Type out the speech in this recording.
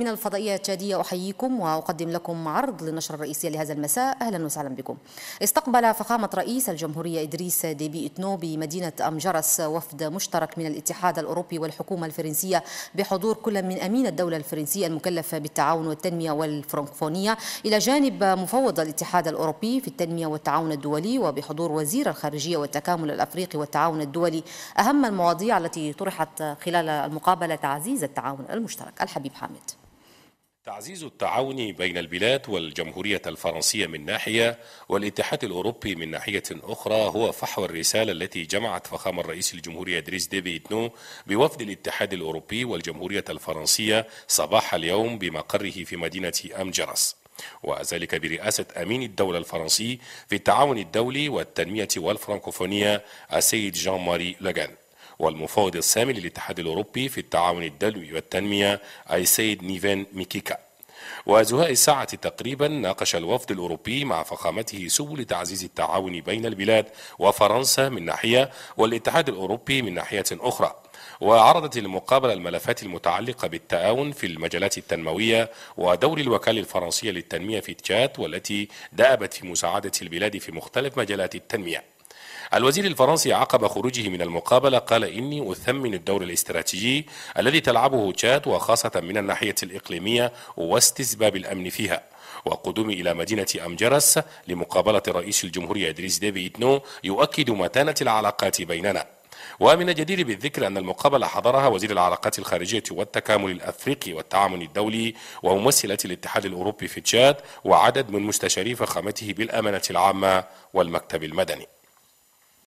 من الفضائية التشادية أحييكم وأقدم لكم عرض للنشرة الرئيسية لهذا المساء أهلا وسهلا بكم استقبل فخامة رئيس الجمهورية إدريس ديبي إتنو بمدينة أمجرس وفد مشترك من الاتحاد الأوروبي والحكومة الفرنسية بحضور كل من أمين الدولة الفرنسية المكلفة بالتعاون والتنمية والفرنكفونية إلى جانب مفوض الاتحاد الأوروبي في التنمية والتعاون الدولي وبحضور وزير الخارجية والتكامل الأفريقي والتعاون الدولي أهم المواضيع التي طرحت خلال المقابلة تعزيز التعاون المشترك الحبيب حامد تعزيز التعاون بين البلاد والجمهورية الفرنسية من ناحية والاتحاد الأوروبي من ناحية أخرى هو فحوى الرسالة التي جمعت فخامة الرئيس الجمهورية إدريس ديبي إتنو بوفد الاتحاد الأوروبي والجمهورية الفرنسية صباح اليوم بمقره في مدينة أمجرس وذلك برئاسة أمين الدولة الفرنسي في التعاون الدولي والتنمية والفرنكوفونية السيد جان ماري لوغان والمفوض السامي للاتحاد الأوروبي في التعاون الدولي والتنمية أيسيد نيفان ميكيكا وزهاء الساعة تقريبا ناقش الوفد الأوروبي مع فخامته سبل تعزيز التعاون بين البلاد وفرنسا من ناحية والاتحاد الأوروبي من ناحية أخرى وعرضت المقابلة الملفات المتعلقة بالتعاون في المجالات التنموية ودور الوكالة الفرنسية للتنمية في تشات والتي دأبت في مساعدة البلاد في مختلف مجالات التنمية الوزير الفرنسي عقب خروجه من المقابلة قال إني أثمن الدور الاستراتيجي الذي تلعبه تشاد وخاصة من الناحية الإقليمية واستسباب الأمن فيها وقدومي إلى مدينة أمجرس لمقابلة رئيس الجمهورية إدريس ديفي إتنو يؤكد متانة العلاقات بيننا ومن الجدير بالذكر أن المقابلة حضرها وزير العلاقات الخارجية والتكامل الأفريقي والتعاون الدولي وممثلة الاتحاد الأوروبي في تشاد وعدد من مستشاري فخامته بالأمانة العامة والمكتب المدني